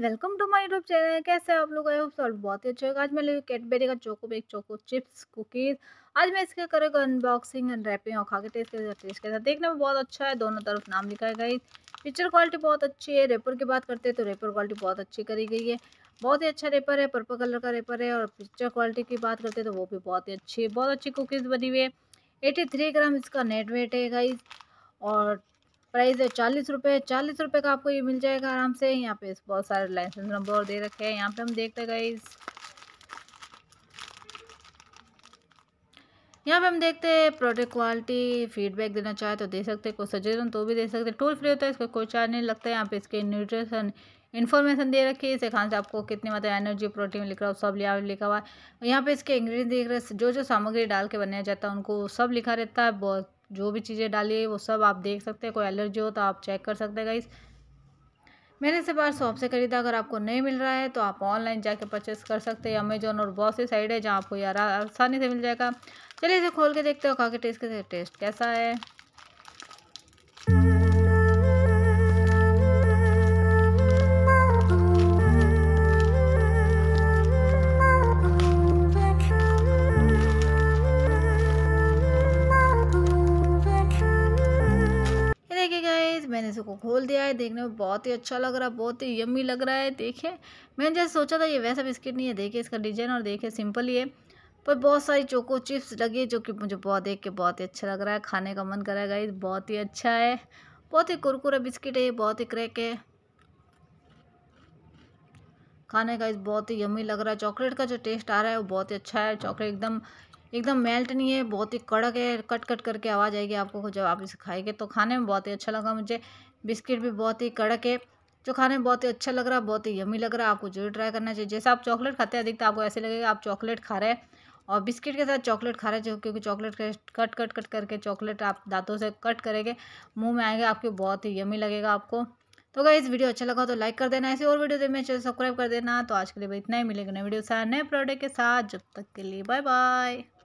welcome to my YouTube channel कैसे आप लोग आए हो सॉल्व बहुत ही अच्छे होगा आज मैं लेकर कैटबेरी का choco bake choco chips cookies आज मैं इसके करेगा अनबॉक्सिंग एंड रैपिंग और खा के टेस्ट कर टेस्ट कैसा देखने में बहुत अच्छा है दोनों तरफ नाम लिखा है गई पिक्चर क्वालिटी बहुत अच्छी है रेपर की बात करते हैं तो रेपर क्वालिटी बहुत अच्छी करी गई है बहुत ही अच्छा रेपर है पर्पल कलर का रेपर है और पिक्चर क्वालिटी की बात करते हैं तो वो भी बहुत ही अच्छी है बहुत अच्छी कुकीज़ बनी हुई है एटी ग्राम इसका नेट वेट है गाइज़ और प्राइस है चालीस रुपये चालीस रुपये का आपको ये मिल जाएगा आराम से यहाँ पे बहुत सारे लाइसेंस नंबर और दे रखे हैं यहाँ पे हम देखते गाइज यहाँ पे हम देखते हैं प्रोडक्ट क्वालिटी फीडबैक देना चाहे तो दे सकते हैं कोई सजेशन तो भी दे सकते हैं टोल फ्री होता है इसका कोई चार्ज नहीं लगता है यहाँ पे इसके न्यूट्रिशन इन्फॉर्मेशन दे रखी है इसे खाने से आपको कितनी मात्रा एनर्जी प्रोटीन लिख रहा हो सब लिया लिखा हुआ है यहाँ पे इसके इंग्रेडिएंट देख रहे जो जो सामग्री डाल के बनाया जाता है उनको सब लिखा रहता है बहुत जो भी चीज़ें डाली है वो सब आप देख सकते हैं कोई एलर्जी हो तो आप चेक कर सकते हैं गाइस मैंने इसे बार शॉप से ख़रीदा अगर आपको नहीं मिल रहा है तो आप ऑनलाइन जाके परचेस कर सकते हैं अमेजोन और बहुत सी साइड है जहाँ आपको यार आसानी से मिल जाएगा चलिए इसे खोल के देखते हो खा के टेस्ट के टेस्ट कैसा है मैंने इसको खोल दिया है देखने में बहुत ही अच्छा लग रहा है बहुत ही यम्मी लग रहा है देखिए मैंने जैसे सोचा था ये वैसा बिस्किट नहीं है देखे इसका डिजाइन और देखे सिंपल ही है पर बहुत सारी चोको चिप्स लगी जो कि मुझे बहुत देख के बहुत ही अच्छा लग रहा है खाने का मन करेगा ये बहुत ही अच्छा है बहुत ही कुरकुरा बिस्किट है ये बहुत ही क्रैक है खाने का इस बहुत ही यम्मी लग रहा है चॉकलेट का जो टेस्ट आ रहा है वो बहुत ही अच्छा है चॉकलेट एकदम एकदम मेल्ट नहीं है बहुत ही कड़क है कट कट करके आवाज़ आएगी आपको जब आप इसे खाएंगे तो खाने में बहुत ही अच्छा लगा मुझे बिस्किट भी बहुत ही कड़क है जो खाने में बहुत ही अच्छा लग रहा है बहुत ही यमी लग रहा है आपको जरूर ट्राई करना चाहिए जैसे आप चॉकलेट खाते हैं अधिकतर आपको ऐसे लगेगा आप चॉकलेट खा रहे हैं और बिस्किट के साथ चॉकलेट खा रहे जो क्योंकि चॉकलेट कट कट कट करके चॉकलेट आप दांतों से कट करेंगे मुंह में आएंगे आपके बहुत ही यमी लगेगा आपको तो अगर इस वीडियो अच्छा लगा तो लाइक कर देना ऐसे और वीडियो देखने मेरे चैनल सब्सक्राइब कर देना तो आज के लिए इतना ही मिलेगा नए वीडियो साथ नए प्रोडक्ट के साथ जब तक के लिए बाय बाय